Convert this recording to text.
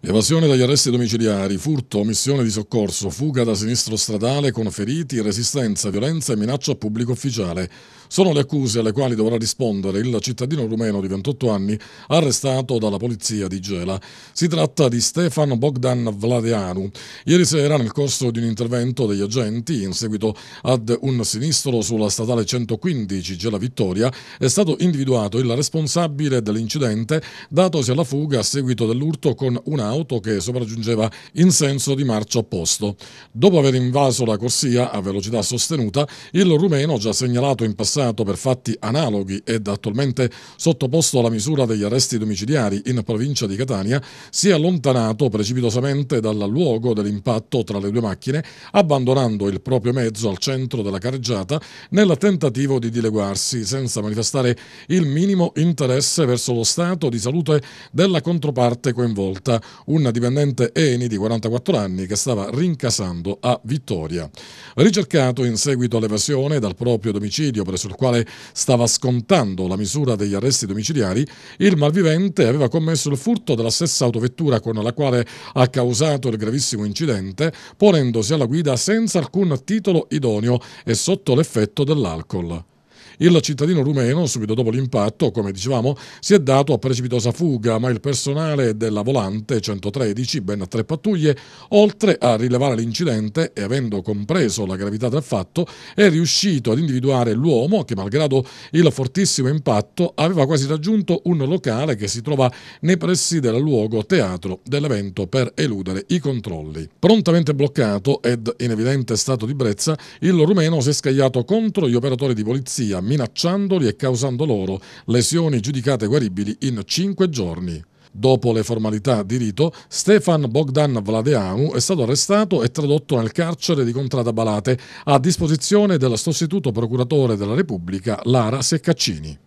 Evasione dagli arresti domiciliari, furto, omissione di soccorso, fuga da sinistro stradale con feriti, resistenza, violenza e minaccia a pubblico ufficiale. Sono le accuse alle quali dovrà rispondere il cittadino rumeno di 28 anni arrestato dalla polizia di Gela. Si tratta di Stefan Bogdan Vladeanu. Ieri sera, nel corso di un intervento degli agenti in seguito ad un sinistro sulla statale 115 Gela Vittoria, è stato individuato il responsabile dell'incidente datosi alla fuga a seguito dell'urto con un'auto che sopraggiungeva in senso di marcia opposto. Dopo aver invaso la corsia a velocità sostenuta, il rumeno, già segnalato in passato passato per fatti analoghi ed attualmente sottoposto alla misura degli arresti domiciliari in provincia di Catania, si è allontanato precipitosamente dal luogo dell'impatto tra le due macchine, abbandonando il proprio mezzo al centro della carreggiata nel tentativo di dileguarsi senza manifestare il minimo interesse verso lo stato di salute della controparte coinvolta, un dipendente Eni di 44 anni che stava rincasando a Vittoria. Ricercato in seguito all'evasione dal proprio domicilio presunto sul quale stava scontando la misura degli arresti domiciliari, il malvivente aveva commesso il furto della stessa autovettura con la quale ha causato il gravissimo incidente, ponendosi alla guida senza alcun titolo idoneo e sotto l'effetto dell'alcol. Il cittadino rumeno, subito dopo l'impatto, come dicevamo, si è dato a precipitosa fuga, ma il personale della volante 113, ben a tre pattuglie, oltre a rilevare l'incidente e avendo compreso la gravità del fatto, è riuscito ad individuare l'uomo che, malgrado il fortissimo impatto, aveva quasi raggiunto un locale che si trova nei pressi del luogo teatro dell'evento per eludere i controlli. Prontamente bloccato ed in evidente stato di brezza, il rumeno si è scagliato contro gli operatori di polizia minacciandoli e causando loro lesioni giudicate guaribili in cinque giorni. Dopo le formalità di rito, Stefan Bogdan Vladeanu è stato arrestato e tradotto nel carcere di Contrada Balate a disposizione del sostituto procuratore della Repubblica Lara Seccaccini.